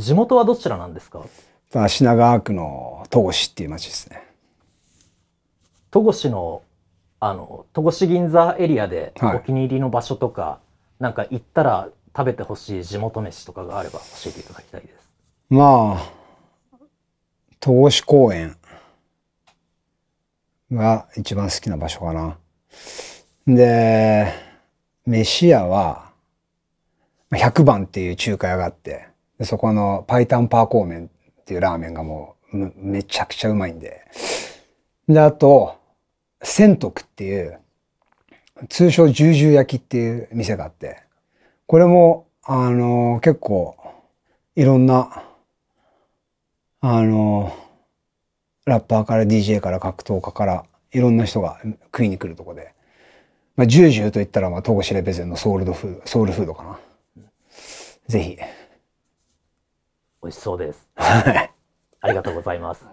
地元はどちらなんですか品川区の戸越っていう町ですね。戸越のあの戸越銀座エリアでお気に入りの場所とか、はい、なんか行ったら食べてほしい地元飯とかがあれば教えていただきたいです。まあ戸越公園が一番好きな場所かな。で飯屋は100番っていう中華屋があってでそこのパイタンパーコーメンっていうラーメンがもうめちゃくちゃうまいんで。で、あと、千徳っていう、通称十々焼きっていう店があって、これも、あの結構、いろんな、あのラッパーから DJ から格闘家から、いろんな人が食いに来るとこで、まあ、ジュージューと言ったら、まあ、東レベゼンのソウルドフード、ソウルフードかな。ぜひ、美味しそうです。ありがとうございます。